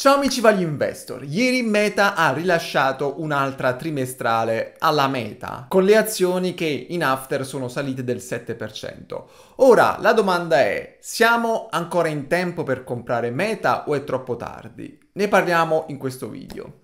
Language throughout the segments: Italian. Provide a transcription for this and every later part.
Ciao amici value investor, ieri Meta ha rilasciato un'altra trimestrale alla meta con le azioni che in after sono salite del 7%. Ora la domanda è, siamo ancora in tempo per comprare Meta o è troppo tardi? Ne parliamo in questo video.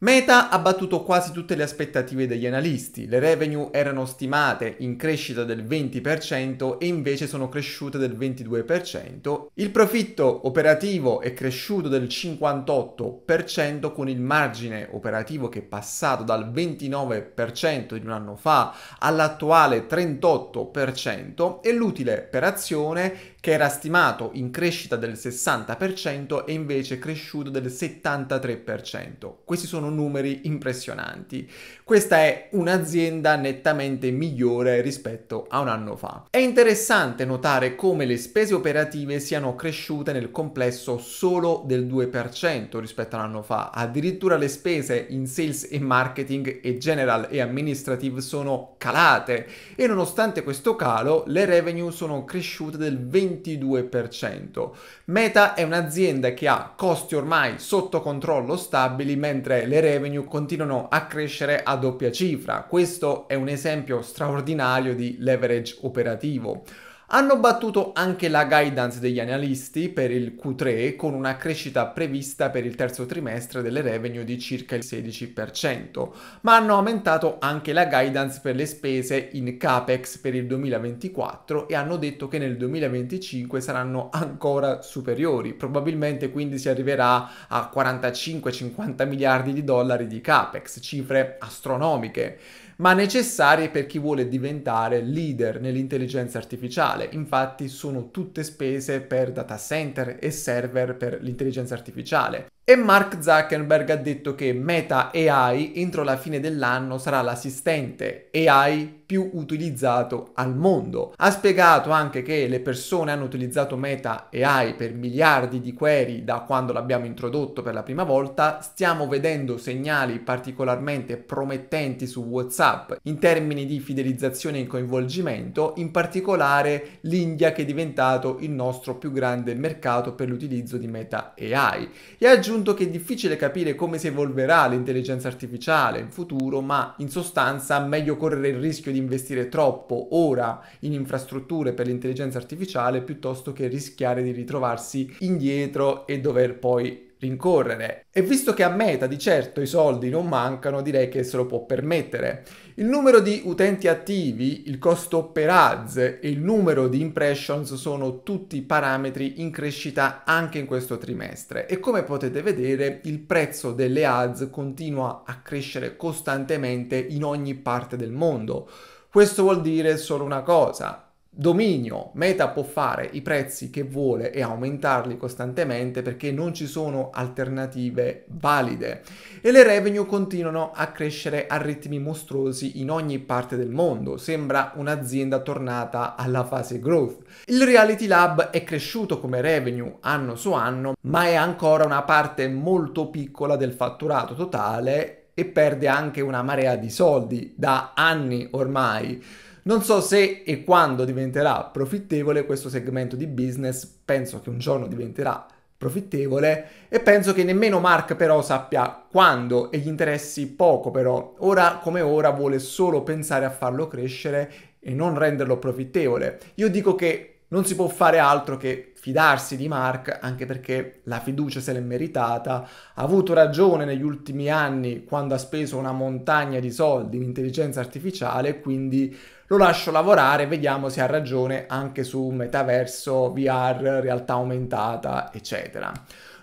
Meta ha battuto quasi tutte le aspettative degli analisti, le revenue erano stimate in crescita del 20% e invece sono cresciute del 22%, il profitto operativo è cresciuto del 58% con il margine operativo che è passato dal 29% di un anno fa all'attuale 38% e l'utile per azione che era stimato in crescita del 60% e invece cresciuto del 73%. Questi sono numeri impressionanti. Questa è un'azienda nettamente migliore rispetto a un anno fa. È interessante notare come le spese operative siano cresciute nel complesso solo del 2% rispetto all'anno fa. Addirittura le spese in sales e marketing e general e administrative sono calate e nonostante questo calo le revenue sono cresciute del 20% 22%. Meta è un'azienda che ha costi ormai sotto controllo stabili mentre le revenue continuano a crescere a doppia cifra. Questo è un esempio straordinario di leverage operativo hanno battuto anche la guidance degli analisti per il Q3 con una crescita prevista per il terzo trimestre delle revenue di circa il 16%, ma hanno aumentato anche la guidance per le spese in CAPEX per il 2024 e hanno detto che nel 2025 saranno ancora superiori, probabilmente quindi si arriverà a 45-50 miliardi di dollari di CAPEX, cifre astronomiche, ma necessarie per chi vuole diventare leader nell'intelligenza artificiale digitale, infatti sono tutte spese per data center e server per l'intelligenza artificiale. E Mark Zuckerberg ha detto che Meta AI entro la fine dell'anno sarà l'assistente AI più utilizzato al mondo. Ha spiegato anche che le persone hanno utilizzato Meta AI per miliardi di query da quando l'abbiamo introdotto per la prima volta, stiamo vedendo segnali particolarmente promettenti su WhatsApp in termini di fidelizzazione e coinvolgimento, in particolare l'India che è diventato il nostro più grande mercato per l'utilizzo di Meta AI. E aggiungo aggiunto che è difficile capire come si evolverà l'intelligenza artificiale in futuro, ma in sostanza meglio correre il rischio di investire troppo ora in infrastrutture per l'intelligenza artificiale piuttosto che rischiare di ritrovarsi indietro e dover poi rincorrere. E visto che a Meta di certo i soldi non mancano, direi che se lo può permettere. Il numero di utenti attivi, il costo per ads e il numero di impressions sono tutti parametri in crescita anche in questo trimestre e come potete vedere il prezzo delle ads continua a crescere costantemente in ogni parte del mondo. Questo vuol dire solo una cosa, dominio, Meta può fare i prezzi che vuole e aumentarli costantemente perché non ci sono alternative valide e le revenue continuano a crescere a ritmi mostruosi in ogni parte del mondo, sembra un'azienda tornata alla fase growth. Il Reality Lab è cresciuto come revenue anno su anno, ma è ancora una parte molto piccola del fatturato totale e perde anche una marea di soldi da anni ormai. Non so se e quando diventerà profittevole questo segmento di business, penso che un giorno diventerà profittevole e penso che nemmeno Mark però sappia quando e gli interessi poco però. Ora come ora vuole solo pensare a farlo crescere e non renderlo profittevole. Io dico che non si può fare altro che fidarsi di Mark, anche perché la fiducia se l'è meritata, ha avuto ragione negli ultimi anni quando ha speso una montagna di soldi in intelligenza artificiale, quindi lo lascio lavorare, vediamo se ha ragione anche su metaverso, VR, realtà aumentata, eccetera.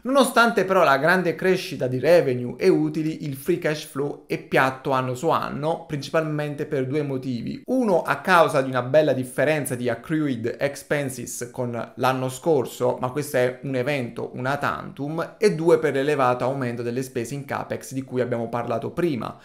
Nonostante però la grande crescita di revenue e utili, il free cash flow è piatto anno su anno, principalmente per due motivi. Uno a causa di una bella differenza di accrued expenses con l'anno scorso, ma questo è un evento, una tantum, e due per l'elevato aumento delle spese in capex di cui abbiamo parlato prima.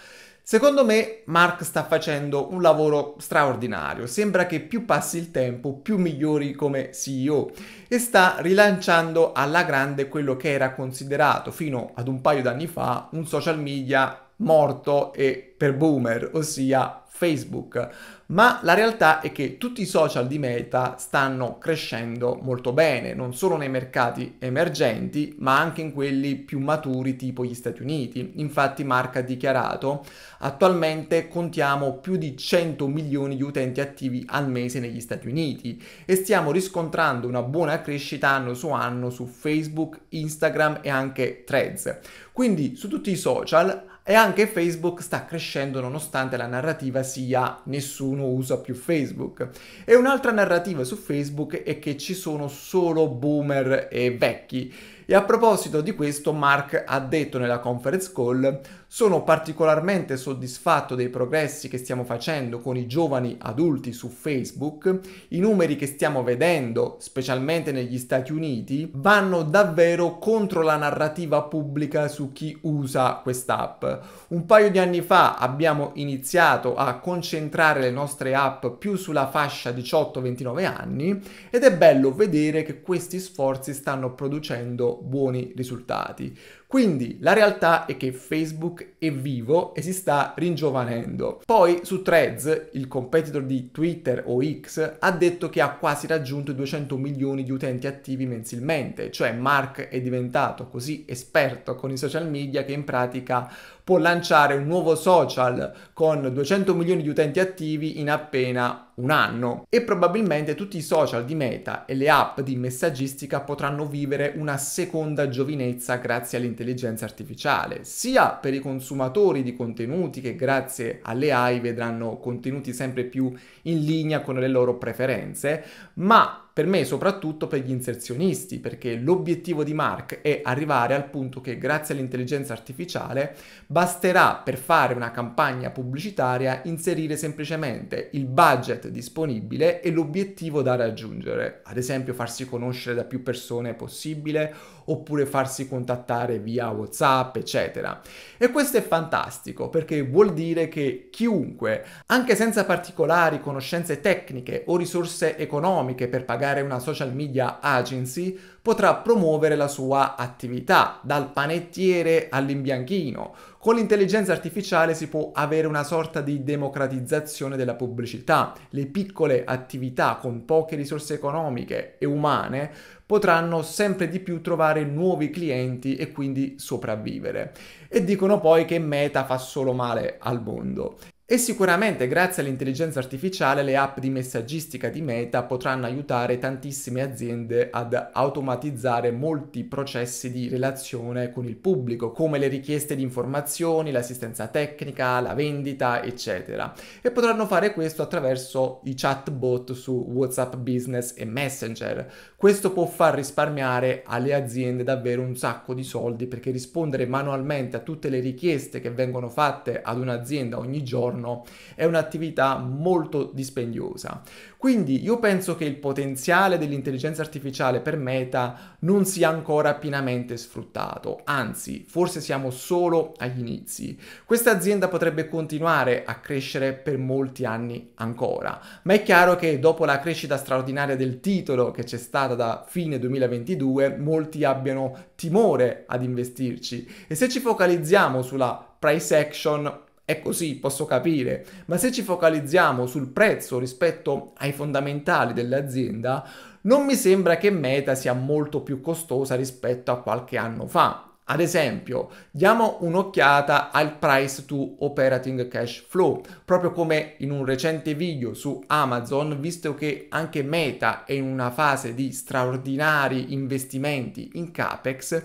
Secondo me Mark sta facendo un lavoro straordinario, sembra che più passi il tempo più migliori come CEO e sta rilanciando alla grande quello che era considerato fino ad un paio d'anni fa un social media morto e per boomer, ossia Facebook, ma la realtà è che tutti i social di Meta stanno crescendo molto bene, non solo nei mercati emergenti, ma anche in quelli più maturi tipo gli Stati Uniti. Infatti Mark ha dichiarato, attualmente contiamo più di 100 milioni di utenti attivi al mese negli Stati Uniti e stiamo riscontrando una buona crescita anno su anno su Facebook, Instagram e anche Threads. Quindi su tutti i social e anche Facebook sta crescendo nonostante la narrativa sia nessuno usa più Facebook. E un'altra narrativa su Facebook è che ci sono solo boomer e vecchi. E a proposito di questo, Mark ha detto nella conference call, sono particolarmente soddisfatto dei progressi che stiamo facendo con i giovani adulti su Facebook, i numeri che stiamo vedendo, specialmente negli Stati Uniti, vanno davvero contro la narrativa pubblica su chi usa quest'app. Un paio di anni fa abbiamo iniziato a concentrare le nostre app più sulla fascia 18-29 anni ed è bello vedere che questi sforzi stanno producendo buoni risultati. Quindi la realtà è che Facebook è vivo e si sta ringiovanendo. Poi su Threads, il competitor di Twitter o X, ha detto che ha quasi raggiunto i 200 milioni di utenti attivi mensilmente, cioè Mark è diventato così esperto con i social media che in pratica può lanciare un nuovo social con 200 milioni di utenti attivi in appena un anno e probabilmente tutti i social di Meta e le app di messaggistica potranno vivere una seconda giovinezza grazie all'interno dell'intelligenza artificiale, sia per i consumatori di contenuti che grazie alle AI vedranno contenuti sempre più in linea con le loro preferenze, ma per me soprattutto per gli inserzionisti, perché l'obiettivo di Mark è arrivare al punto che grazie all'intelligenza artificiale basterà per fare una campagna pubblicitaria inserire semplicemente il budget disponibile e l'obiettivo da raggiungere, ad esempio farsi conoscere da più persone possibile oppure farsi contattare via WhatsApp, eccetera. E questo è fantastico perché vuol dire che chiunque, anche senza particolari conoscenze tecniche o risorse economiche per pagare magari una social media agency, potrà promuovere la sua attività, dal panettiere all'imbianchino. Con l'intelligenza artificiale si può avere una sorta di democratizzazione della pubblicità. Le piccole attività con poche risorse economiche e umane potranno sempre di più trovare nuovi clienti e quindi sopravvivere. E dicono poi che Meta fa solo male al mondo. E sicuramente grazie all'intelligenza artificiale le app di messaggistica di Meta potranno aiutare tantissime aziende ad automatizzare molti processi di relazione con il pubblico, come le richieste di informazioni, l'assistenza tecnica, la vendita, eccetera. E potranno fare questo attraverso i chatbot su WhatsApp Business e Messenger. Questo può far risparmiare alle aziende davvero un sacco di soldi perché rispondere manualmente a tutte le richieste che vengono fatte ad un'azienda ogni giorno giorno è un'attività molto dispendiosa. Quindi io penso che il potenziale dell'intelligenza artificiale per Meta non sia ancora pienamente sfruttato, anzi forse siamo solo agli inizi. Questa azienda potrebbe continuare a crescere per molti anni ancora, ma è chiaro che dopo la crescita straordinaria del titolo che c'è stata da fine 2022, molti abbiano timore ad investirci e se ci focalizziamo sulla price action è così, posso capire, ma se ci focalizziamo sul prezzo rispetto ai fondamentali dell'azienda, non mi sembra che Meta sia molto più costosa rispetto a qualche anno fa. Ad esempio, diamo un'occhiata al price to operating cash flow, proprio come in un recente video su Amazon, visto che anche Meta è in una fase di straordinari investimenti in CAPEX,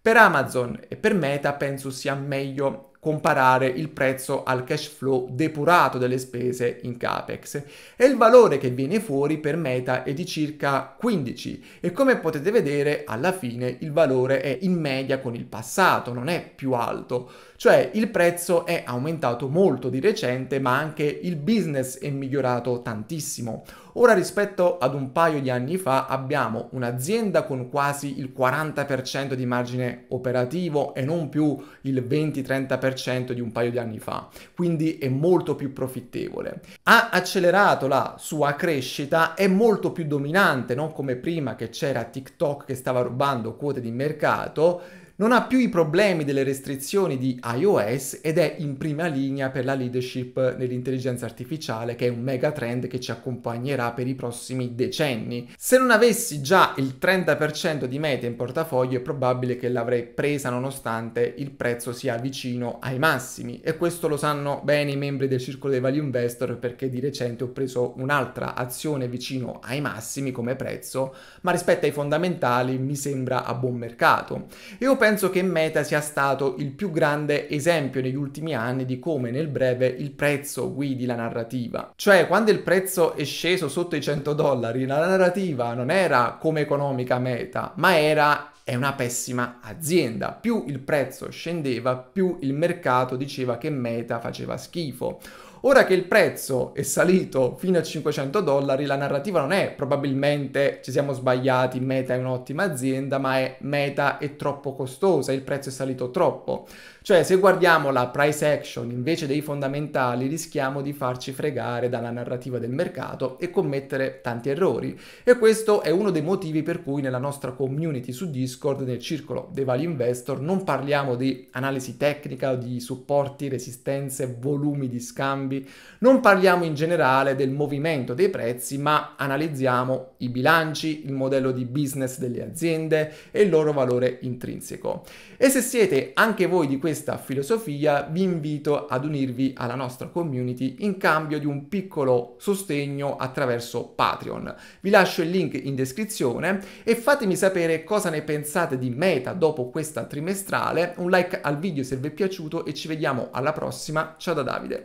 per Amazon e per Meta penso sia meglio comparare il prezzo al cash flow depurato delle spese in CAPEX e il valore che viene fuori per Meta è di circa 15 e come potete vedere alla fine il valore è in media con il passato, non è più alto. Cioè il prezzo è aumentato molto di recente, ma anche il business è migliorato tantissimo. Ora rispetto ad un paio di anni fa abbiamo un'azienda con quasi il 40% di margine operativo e non più il 20-30% di un paio di anni fa, quindi è molto più profittevole. Ha accelerato la sua crescita, è molto più dominante, non come prima che c'era TikTok che stava rubando quote di mercato non ha più i problemi delle restrizioni di iOS ed è in prima linea per la leadership nell'intelligenza artificiale che è un mega trend che ci accompagnerà per i prossimi decenni. Se non avessi già il 30% di meta in portafoglio è probabile che l'avrei presa nonostante il prezzo sia vicino ai massimi e questo lo sanno bene i membri del circolo dei value investor perché di recente ho preso un'altra azione vicino ai massimi come prezzo ma rispetto ai fondamentali mi sembra a buon mercato. Io penso penso che Meta sia stato il più grande esempio negli ultimi anni di come nel breve il prezzo guidi la narrativa. Cioè, quando il prezzo è sceso sotto i 100 dollari, la narrativa non era come economica Meta, ma era è una pessima azienda. Più il prezzo scendeva, più il mercato diceva che Meta faceva schifo. Ora che il prezzo è salito fino a 500 dollari, la narrativa non è probabilmente ci siamo sbagliati, Meta è un'ottima azienda, ma è Meta è troppo costosa, il prezzo è salito troppo. Cioè, se guardiamo la price action invece dei fondamentali, rischiamo di farci fregare dalla narrativa del mercato e commettere tanti errori. E questo è uno dei motivi per cui nella nostra community su Discord, nel circolo dei value investor, non parliamo di analisi tecnica, di supporti, resistenze, volumi di scambi, non parliamo in generale del movimento dei prezzi, ma analizziamo i bilanci, il modello di business delle aziende e il loro valore intrinseco. E se siete anche voi di questo questa filosofia vi invito ad unirvi alla nostra community in cambio di un piccolo sostegno attraverso Patreon. Vi lascio il link in descrizione e fatemi sapere cosa ne pensate di Meta dopo questa trimestrale. Un like al video se vi è piaciuto e ci vediamo alla prossima. Ciao da Davide.